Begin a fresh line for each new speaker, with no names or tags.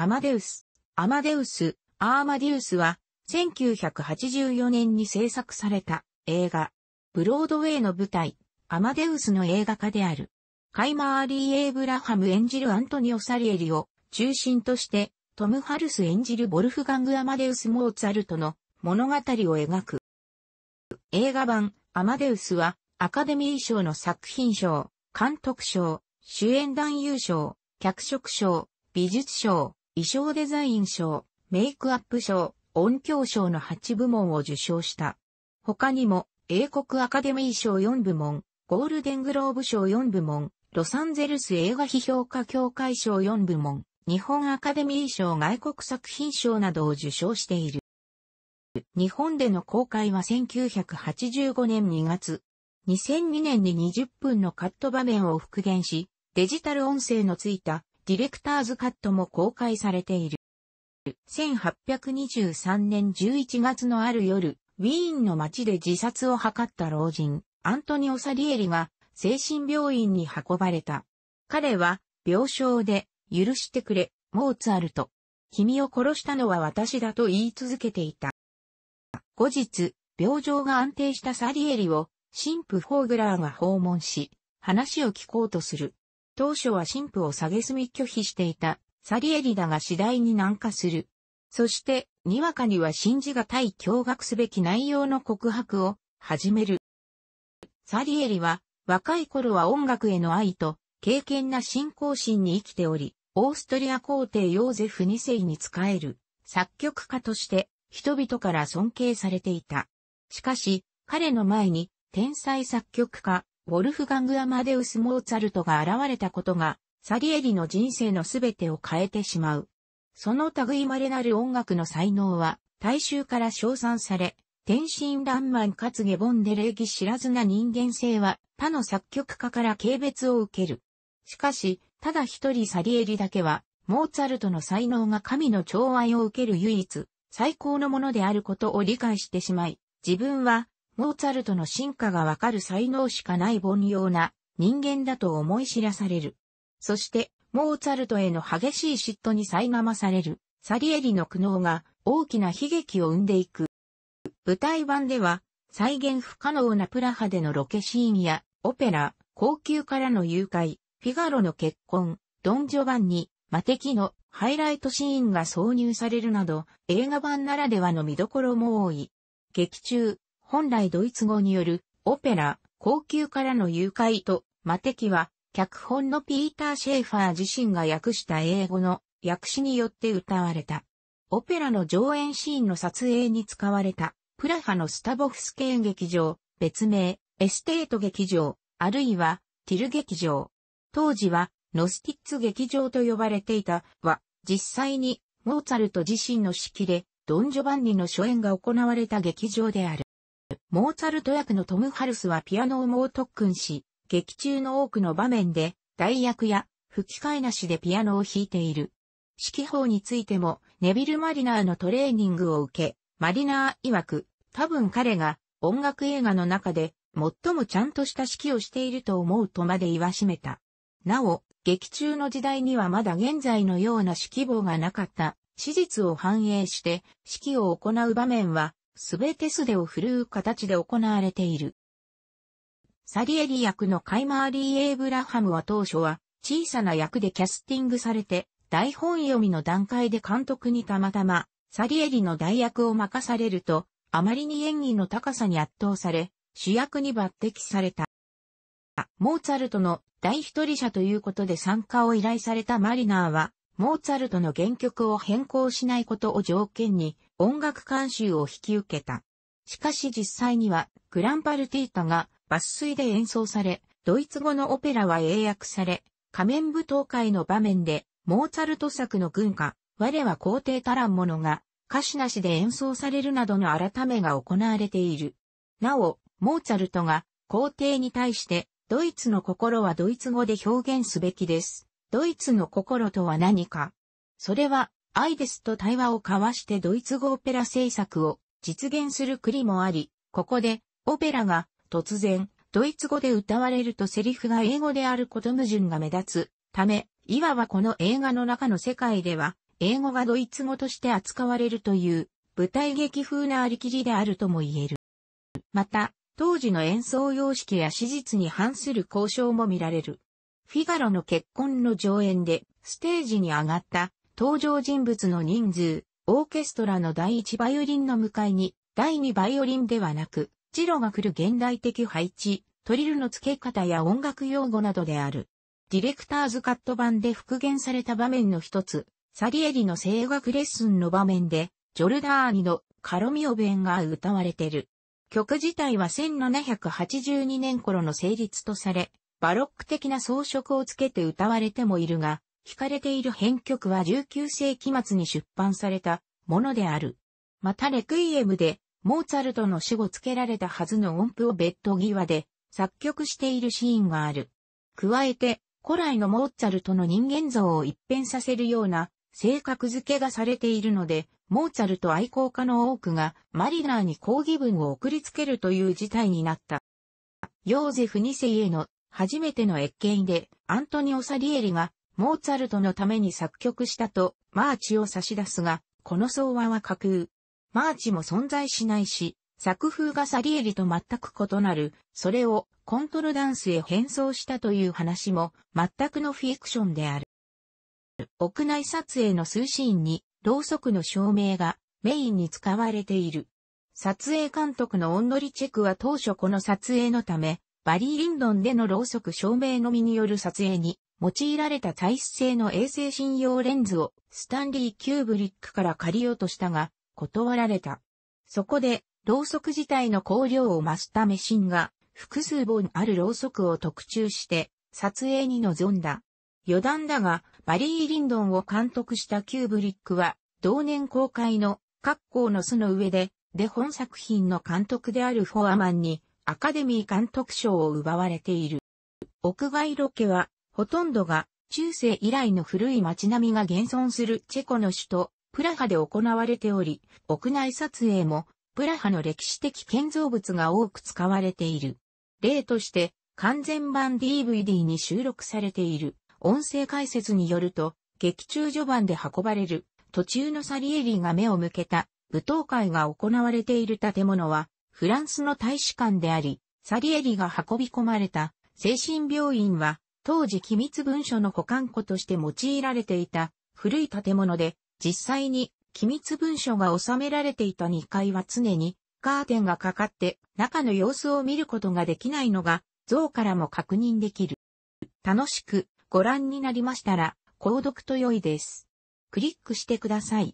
アマデウス。アマデウス、アーマディウスは、1984年に制作された映画、ブロードウェイの舞台、アマデウスの映画化である。カイマーリー・エイブラハム演じるアントニオ・サリエリを中心として、トム・ハルス演じるボルフガング・アマデウス・モーツァルトの物語を描く。映画版、アマデウスは、アカデミー賞の作品賞、監督賞、主演男優賞、脚色賞、美術賞、衣装デザイン賞、メイクアップ賞、音響賞の8部門を受賞した。他にも、英国アカデミー賞4部門、ゴールデングローブ賞4部門、ロサンゼルス映画批評家協会賞4部門、日本アカデミー賞外国作品賞などを受賞している。日本での公開は1985年2月、2002年に20分のカット場面を復元し、デジタル音声のついたディレクターズカットも公開されている。1823年11月のある夜、ウィーンの街で自殺を図った老人、アントニオ・サリエリが精神病院に運ばれた。彼は病床で許してくれ、モーツァルト。君を殺したのは私だと言い続けていた。後日、病状が安定したサリエリを神父フォーグラーが訪問し、話を聞こうとする。当初は神父を蔑み拒否していたサリエリだが次第に軟化する。そして、にわかには信じがたい驚愕すべき内容の告白を始める。サリエリは、若い頃は音楽への愛と、敬虔な信仰心に生きており、オーストリア皇帝ヨーゼフ2世に仕える作曲家として人々から尊敬されていた。しかし、彼の前に天才作曲家ウォルフガング・アマデウス・モーツァルトが現れたことが、サリエリの人生のすべてを変えてしまう。その類まれなる音楽の才能は、大衆から称賛され、天真爛漫かつ下凡で礼儀知らずな人間性は、他の作曲家から軽蔑を受ける。しかし、ただ一人サリエリだけは、モーツァルトの才能が神の寵愛を受ける唯一、最高のものであることを理解してしまい、自分はモーツァルトの進化がわかる才能しかない凡庸な人間だと思い知らされる。そして、モーツァルトへの激しい嫉妬に苛まされる、サリエリの苦悩が大きな悲劇を生んでいく。舞台版では、再現不可能なプラハでのロケシーンや、オペラ、高級からの誘拐、フィガロの結婚、ドン・ジョバン魔敵のハイライトシーンが挿入されるなど、映画版ならではの見どころも多い。劇中、本来ドイツ語によるオペラ、高級からの誘拐と、魔敵は、脚本のピーター・シェーファー自身が訳した英語の訳詞によって歌われた。オペラの上演シーンの撮影に使われた、プラハのスタボフスケーン劇場、別名、エステート劇場、あるいは、ティル劇場。当時は、ノスティッツ劇場と呼ばれていたは、実際に、モーツァルト自身の指揮で、ドン・ジョバンニの初演が行われた劇場である。モーツァルト役のトム・ハルスはピアノを猛特訓し、劇中の多くの場面で、代役や吹き替えなしでピアノを弾いている。指揮法についても、ネビル・マリナーのトレーニングを受け、マリナー曰く、多分彼が音楽映画の中で最もちゃんとした指揮をしていると思うとまで言わしめた。なお、劇中の時代にはまだ現在のような指揮棒がなかった、史実を反映して指揮を行う場面はすべて素手を振るう形で行われている。サリエリ役のカイマーリー・エイブラハムは当初は小さな役でキャスティングされて、台本読みの段階で監督にたまたま、サリエリの代役を任されると、あまりに演技の高さに圧倒され、主役に抜擢された。モーツァルトの第一人者ということで参加を依頼されたマリナーは、モーツァルトの原曲を変更しないことを条件に、音楽監修を引き受けた。しかし実際には、グランパルティータが抜粋で演奏され、ドイツ語のオペラは英訳され、仮面舞踏会の場面で、モーツァルト作の軍歌、我は皇帝たらんものが、歌詞なしで演奏されるなどの改めが行われている。なお、モーツァルトが皇帝に対して、ドイツの心はドイツ語で表現すべきです。ドイツの心とは何か。それは、アイデスと対話を交わしてドイツ語オペラ制作を実現する国もあり、ここでオペラが突然ドイツ語で歌われるとセリフが英語であること矛盾が目立つため、いわばこの映画の中の世界では英語がドイツ語として扱われるという舞台劇風なありきりであるとも言える。また、当時の演奏様式や史実に反する交渉も見られる。フィガロの結婚の上演でステージに上がった登場人物の人数、オーケストラの第1バイオリンの向かいに、第2バイオリンではなく、ジロが来る現代的配置、トリルの付け方や音楽用語などである。ディレクターズカット版で復元された場面の一つ、サリエリの声楽レッスンの場面で、ジョルダーニのカロミオ弁が歌われてる。曲自体は1782年頃の成立とされ、バロック的な装飾をつけて歌われてもいるが、聞かれている編曲は19世紀末に出版されたものである。またレクイエムで、モーツァルトの死後付けられたはずの音符をベッド際で作曲しているシーンがある。加えて、古来のモーツァルトの人間像を一変させるような性格付けがされているので、モーツァルト愛好家の多くがマリナーに抗議文を送りつけるという事態になった。ヨーゼフ2世への初めての謁見でアントニオ・サリエリがモーツァルトのために作曲したと、マーチを差し出すが、この相話は架空。マーチも存在しないし、作風がサリエリと全く異なる、それをコントロダンスへ変装したという話も全くのフィクションである。屋内撮影の数シーンにろうそくの照明がメインに使われている。撮影監督のオンドリチェクは当初この撮影のため、バリー・リンドンでのろうそく照明のみによる撮影に用いられた体質性の衛星信用レンズをスタンリー・キューブリックから借りようとしたが、断られた。そこで、ろうそく自体の光量を増すためシンが、複数本あるろうそくを特注して、撮影に臨んだ。余談だが、バリー・リンドンを監督したキューブリックは、同年公開の、コ校の巣の上で、で本作品の監督であるフォアマンに、アカデミー監督賞を奪われている。屋外ロケは、ほとんどが中世以来の古い街並みが現存するチェコの首都、プラハで行われており、屋内撮影も、プラハの歴史的建造物が多く使われている。例として、完全版 DVD に収録されている、音声解説によると、劇中序盤で運ばれる、途中のサリエリが目を向けた、舞踏会が行われている建物は、フランスの大使館であり、サリエリが運び込まれた、精神病院は、当時機密文書の保管庫として用いられていた古い建物で、実際に機密文書が収められていた2階は常にカーテンがかかって中の様子を見ることができないのが像からも確認できる。楽しくご覧になりましたら購読と良いです。クリックしてください。